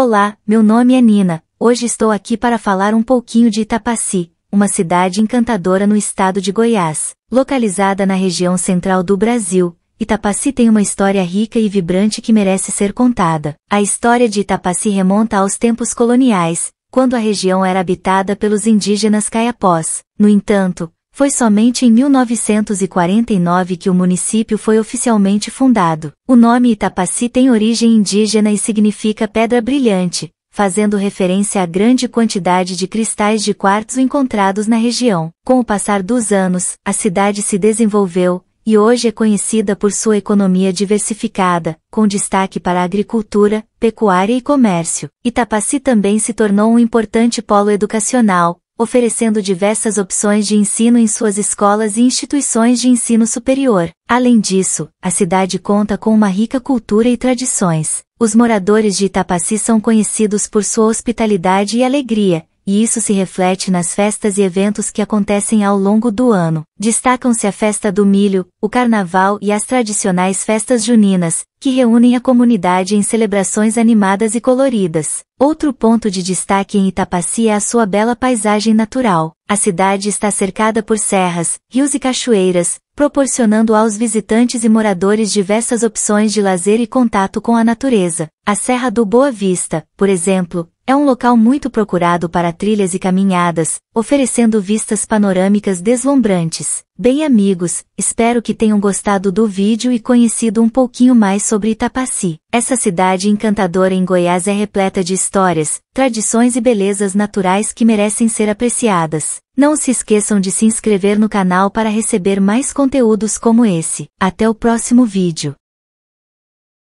Olá, meu nome é Nina, hoje estou aqui para falar um pouquinho de Itapaci, uma cidade encantadora no estado de Goiás. Localizada na região central do Brasil, Itapaci tem uma história rica e vibrante que merece ser contada. A história de Itapaci remonta aos tempos coloniais, quando a região era habitada pelos indígenas caiapós. No entanto, foi somente em 1949 que o município foi oficialmente fundado. O nome Itapaci tem origem indígena e significa pedra brilhante, fazendo referência à grande quantidade de cristais de quartzo encontrados na região. Com o passar dos anos, a cidade se desenvolveu, e hoje é conhecida por sua economia diversificada, com destaque para a agricultura, pecuária e comércio. Itapaci também se tornou um importante polo educacional, oferecendo diversas opções de ensino em suas escolas e instituições de ensino superior. Além disso, a cidade conta com uma rica cultura e tradições. Os moradores de Itapaci são conhecidos por sua hospitalidade e alegria, e isso se reflete nas festas e eventos que acontecem ao longo do ano. Destacam-se a Festa do Milho, o Carnaval e as tradicionais festas juninas, que reúnem a comunidade em celebrações animadas e coloridas. Outro ponto de destaque em Itapaci é a sua bela paisagem natural. A cidade está cercada por serras, rios e cachoeiras, proporcionando aos visitantes e moradores diversas opções de lazer e contato com a natureza. A Serra do Boa Vista, por exemplo, é um local muito procurado para trilhas e caminhadas, oferecendo vistas panorâmicas deslumbrantes. Bem amigos, espero que tenham gostado do vídeo e conhecido um pouquinho mais sobre Itapaci. Essa cidade encantadora em Goiás é repleta de histórias, tradições e belezas naturais que merecem ser apreciadas. Não se esqueçam de se inscrever no canal para receber mais conteúdos como esse. Até o próximo vídeo.